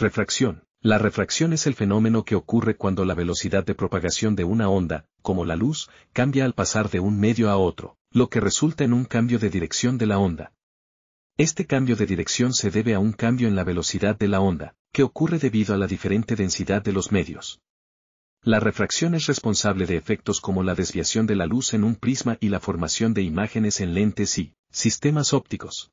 Refracción. La refracción es el fenómeno que ocurre cuando la velocidad de propagación de una onda, como la luz, cambia al pasar de un medio a otro, lo que resulta en un cambio de dirección de la onda. Este cambio de dirección se debe a un cambio en la velocidad de la onda, que ocurre debido a la diferente densidad de los medios. La refracción es responsable de efectos como la desviación de la luz en un prisma y la formación de imágenes en lentes y sistemas ópticos.